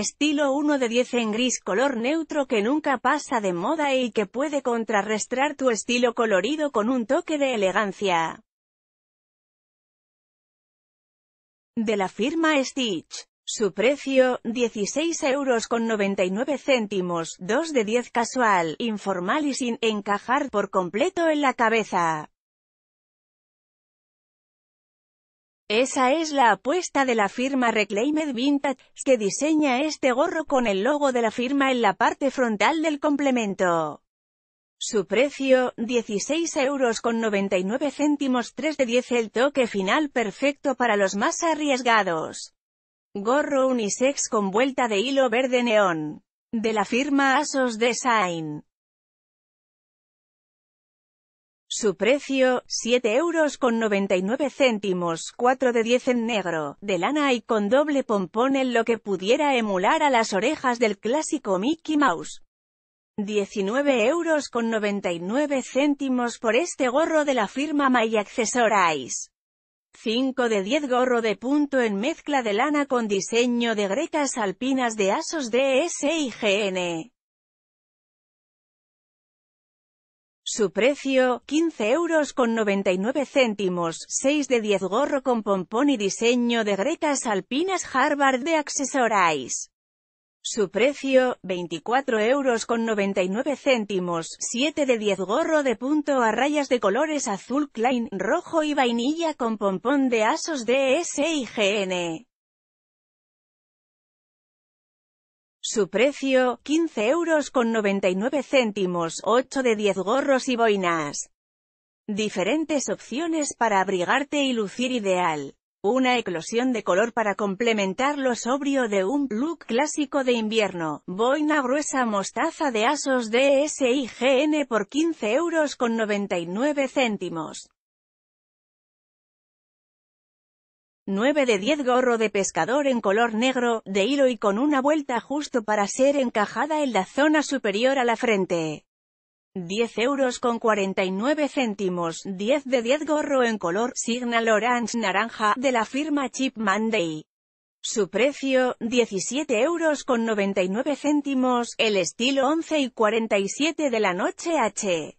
estilo 1 de 10 en gris color neutro que nunca pasa de moda y que puede contrarrestar tu estilo colorido con un toque de elegancia. De la firma Stitch. Su precio, 16,99 euros con 99 céntimos, 2 de 10 casual, informal y sin encajar por completo en la cabeza. Esa es la apuesta de la firma Reclaimed Vintage, que diseña este gorro con el logo de la firma en la parte frontal del complemento. Su precio, 16 euros con céntimos 3 de 10 el toque final perfecto para los más arriesgados. Gorro unisex con vuelta de hilo verde neón. De la firma Asos Design. Su precio, 7 euros con 99 céntimos, 4 de 10 en negro, de lana y con doble pompón en lo que pudiera emular a las orejas del clásico Mickey Mouse. 19 euros con 99 céntimos por este gorro de la firma My Accessories. 5 de 10 gorro de punto en mezcla de lana con diseño de grecas alpinas de Asos DS y GN. Su precio, 15 euros con 99 céntimos, 6 de 10 gorro con pompón y diseño de grecas alpinas Harvard de Accessorize. Su precio, 24 euros con 99 céntimos, 7 de 10 gorro de punto a rayas de colores azul Klein, rojo y vainilla con pompón de ASOS DSIGN. Su precio, 15 euros con 99 céntimos, 8 de 10 gorros y boinas. Diferentes opciones para abrigarte y lucir ideal. Una eclosión de color para complementar lo sobrio de un look clásico de invierno. Boina gruesa mostaza de Asos DSIGN por 15 euros con 99 céntimos. 9 de 10 gorro de pescador en color negro, de hilo y con una vuelta justo para ser encajada en la zona superior a la frente. 10 euros con 49 céntimos, 10 de 10 gorro en color Signal Orange Naranja, de la firma Chip Monday. Su precio, 17 euros con 99 céntimos, el estilo 11 y 47 de la noche H.